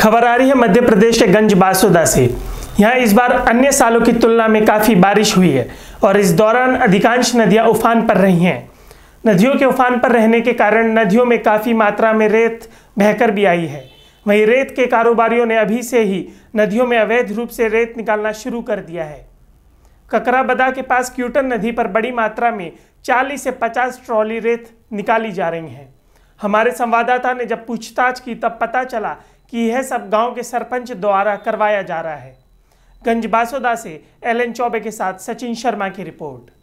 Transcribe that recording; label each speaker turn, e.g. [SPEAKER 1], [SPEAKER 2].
[SPEAKER 1] खबर आ रही है मध्य प्रदेश के गंज बासुदा से यहाँ इस बार अन्य सालों की तुलना में काफ़ी बारिश हुई है और इस दौरान अधिकांश नदियाँ उफान पर रही हैं नदियों के उफान पर रहने के कारण नदियों में काफ़ी मात्रा में रेत बहकर भी आई है वहीं रेत के कारोबारियों ने अभी से ही नदियों में अवैध रूप से रेत निकालना शुरू कर दिया है ककराबदा के पास क्यूटन नदी पर बड़ी मात्रा में 40 से 50 ट्रॉली रेत निकाली जा रही हैं हमारे संवाददाता ने जब पूछताछ की तब पता चला कि यह सब गांव के सरपंच द्वारा करवाया जा रहा है गंज बासोदा से एल एन चौबे के साथ सचिन शर्मा की रिपोर्ट